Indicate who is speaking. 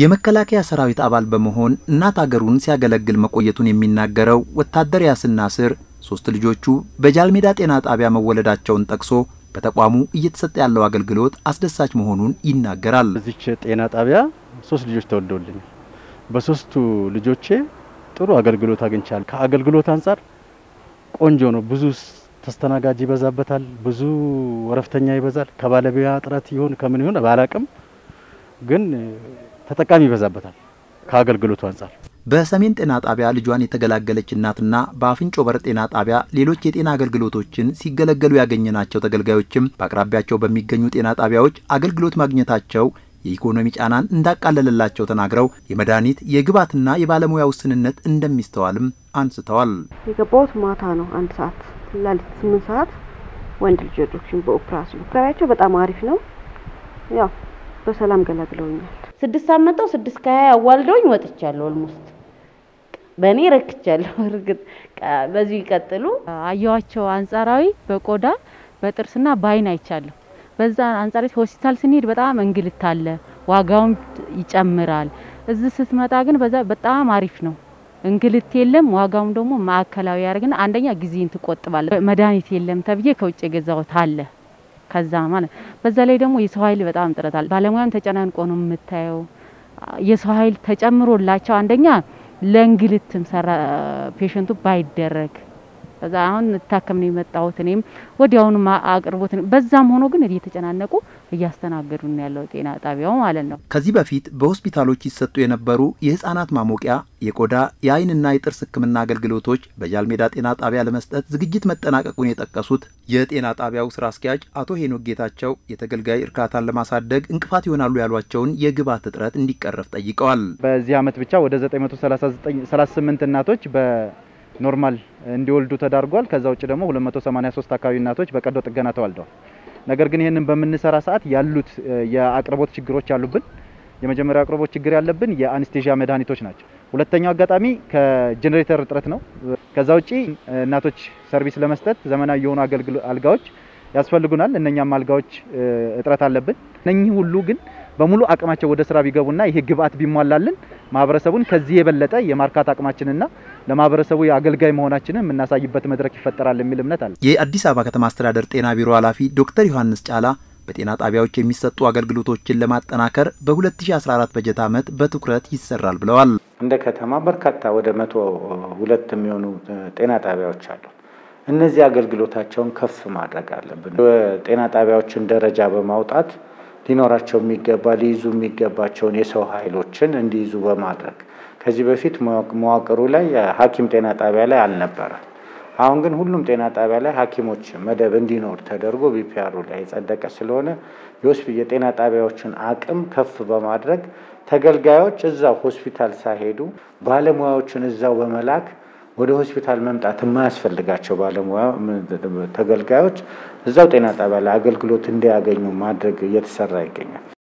Speaker 1: የመከላከያ ሰራዊት አባል በመሆን እናት አገሩን ሲያገለግል መቆየቱን የሚናገረው ወታደር ያስና ስር ሶስት ልጆቹ በጃልሜዳ ጤና ጣቢያ መወለዳቸውን ጠቅሶ በተቋሙ እየተሰጠ ያለው አገልግሎት አስደሳች መሆኑን ይናገራል። እዚች ጤና ጣቢያ ሶስት ልጆች ተወልደውልኝ በሶስቱ
Speaker 2: ልጆቼ ጥሩ አገልግሎት አግኝቻለሁ። ከአገልግሎት አንጻር ቆንጆ ነው። ብዙ ተስተናጋጅ ይበዛበታል፣ ብዙ ወረፍተኛ ይበዛል። ከባለቢያ ጥረት ይሆን ከምን
Speaker 1: ይሆን ባላቅም ግን ተጠቃሚ ይበዛበታል ከአገልግሎቱ አንጻር። በሰሜን ጤና ጣቢያ ልጇን የተገላገለች እናትና በአፍንጮ በር ጤና ጣቢያ ሌሎች የጤና አገልግሎቶችን ሲገለገሉ ያገኘናቸው ተገልጋዮችም በአቅራቢያቸው በሚገኙ ጤና ጣቢያዎች አገልግሎት ማግኘታቸው የኢኮኖሚ ጫናን እንዳቃለለላቸው ተናግረው የመድኃኒት የግብዓትና የባለሙያ ውስንነት እንደሚስተዋልም አንስተዋል።
Speaker 3: የገባሁት ማታ ነው አንድ ሰዓት ሌሊት ስምንት ሰዓት ወንድ ልጅ ዶክሽን በኦፕራሲዮን በጣም አሪፍ ነው። ያው በሰላም ገላግለውኛል። ስድስት ሳመጣው ስድስት ከሀያ አዋልደውኝ ወጥቻለሁ። ኦልሞስት በእኔ ረክቻለሁ። እርግጥ በዚሁ ይቀጥሉ። አየዋቸው አንጻራዊ በቆዳ በጥርስና በአይን አይቻለሁ። በዛ አንጻር ሆስፒታል ስንሄድ በጣም እንግልት አለ፣ ዋጋውም ይጨምራል። እዚህ ስትመጣ ግን በዛ በጣም አሪፍ ነው። እንግልት የለም፣ ዋጋውም ደግሞ ማዕከላዊ ያደርግና አንደኛ ጊዜን ትቆጥባለ። መድኃኒት የለም ተብዬ ከውጭ የገዛሁት አለ ከዛ ማለት በዛ ላይ ደግሞ የሰው ኃይል በጣም ጥረታል። ባለሙያም ተጨናንቆ ነው የምታየው። የሰው ኃይል ተጨምሮላቸው አንደኛ ለእንግልትም ሰራ ፔሸንቱ ባይደረግ ከዛ አሁን እታከም ነው የመጣሁት እኔም ወዲያውኑ አቅርቦት በዛም ሆኖ ግን እየተጨናነቁ እያስተናገዱን ያለው ጤና ጣቢያው ማለት ነው።
Speaker 1: ከዚህ በፊት በሆስፒታሎች ይሰጡ የነበሩ የህጻናት ማሞቂያ፣ የቆዳ የአይንና የጥርስ ህክምና አገልግሎቶች በጃልሜዳ ጤና ጣቢያ ለመስጠት ዝግጅት መጠናቀቁን የጠቀሱት የጤና ጣቢያው ስራ አስኪያጅ አቶ ሄኖክ ጌታቸው የተገልጋይ እርካታን ለማሳደግ እንቅፋት ይሆናሉ ያሏቸውን የግብዓት እጥረት እንዲቀረፍ ጠይቀዋል። በዚህ አመት ብቻ ወደ
Speaker 2: 938 እናቶች ኖርማል እንዲወልዱ ተዳርጓል። ከዛ ውጭ ደግሞ 283 አካባቢ እናቶች በቀዶ ጥገና ተዋልደዋል። ነገር ግን ይህንን በምንሰራ ሰዓት ያሉት የአቅርቦት ችግሮች ያሉብን የመጀመሪያው አቅርቦት ችግር ያለብን የአንስቴዥያ መድኃኒቶች ናቸው። ሁለተኛው አጋጣሚ ከጀኔሬተር እጥረት ነው። ከዛ ውጪ እናቶች ሰርቪስ ለመስጠት ዘመናዊ የሆኑ አልጋዎች ያስፈልጉናል። እነኛም አልጋዎች እጥረት አለብን። እነኚህ ሁሉ ግን በሙሉ አቅማቸው ወደ ስራ ቢገቡና ይሄ ግብአት ቢሟላልን ማህበረሰቡን ከዚህ የበለጠ የማርካት አቅማችንና ለማህበረሰቡ አገልጋይ መሆናችንን የምናሳይበት መድረክ ይፈጠራል የሚል እምነት አለ።
Speaker 1: የአዲስ አበባ ከተማ አስተዳደር ጤና ቢሮ ኃላፊ ዶክተር ዮሐንስ ጫላ በጤና ጣቢያዎች የሚሰጡ አገልግሎቶችን ለማጠናከር በ2014 በጀት ዓመት በትኩረት ይሰራል ብለዋል።
Speaker 4: እንደ ከተማ በርካታ ወደ መቶ ሁለት የሚሆኑ ጤና ጣቢያዎች አሉ። እነዚህ አገልግሎታቸውን ከፍ ማድረግ አለብን። ጤና ጣቢያዎችን ደረጃ በማውጣት ሊኖራቸው የሚገባ ሊይዙ የሚገባቸውን የሰው ኃይሎችን እንዲይዙ በማድረግ ከዚህ በፊት መዋቅሩ ላይ ሐኪም ጤና ጣቢያ ላይ አልነበረ። አሁን ግን ሁሉም ጤና ጣቢያ ላይ ሐኪሞች መደብ እንዲኖር ተደርጎ ቢፒአሩ ላይ የጸደቀ ስለሆነ የጤና ጣቢያዎችን አቅም ከፍ በማድረግ ተገልጋዮች እዛው ሆስፒታል ሳይሄዱ ባለሙያዎችን እዛው በመላክ ወደ ሆስፒታል መምጣት የማያስፈልጋቸው ባለሙያ ተገልጋዮች እዛው ጤና ጣቢያ ላይ አገልግሎት እንዲያገኙ ማድረግ እየተሰራ ይገኛል።